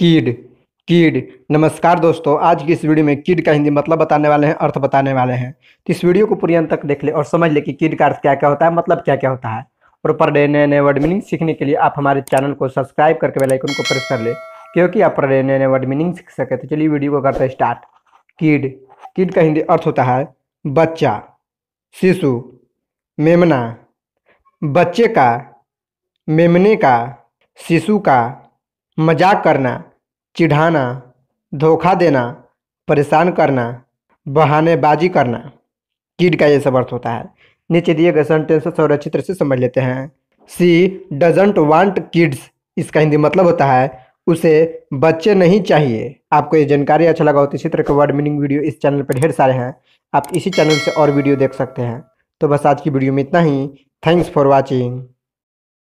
कीड कीड नमस्कार दोस्तों आज की इस वीडियो में कीड का हिंदी मतलब बताने वाले हैं अर्थ बताने वाले हैं तो इस वीडियो को पूरी अंत तक देख ले और समझ ले कि कीड का अर्थ क्या क्या होता है मतलब क्या क्या होता है और पर डे नए नए वर्ड मीनिंग सीखने के लिए आप हमारे चैनल को सब्सक्राइब करके बेलाइकन को प्रेस कर ले क्योंकि आप पर डे नए नए वर्ड मीनिंग सीख सके तो चलिए वीडियो को करते स्टार्ट कीड कीड का हिंदी अर्थ होता है बच्चा शिशु मेमना बच्चे का मेमने का शिशु का मजाक करना चिढ़ाना धोखा देना परेशान करना बहानेबाजी करना किड का ये सब अर्थ होता है नीचे दिए गए सेंटेंसेस और अच्छी तरह से समझ लेते हैं सी डजेंट वांट किड्स इसका हिंदी मतलब होता है उसे बच्चे नहीं चाहिए आपको ये जानकारी अच्छा लगा हो तो इसी तरह के वर्ड मीनिंग वीडियो इस चैनल पर ढेर सारे हैं आप इसी चैनल से और वीडियो देख सकते हैं तो बस आज की वीडियो में इतना ही थैंक्स फॉर वॉचिंग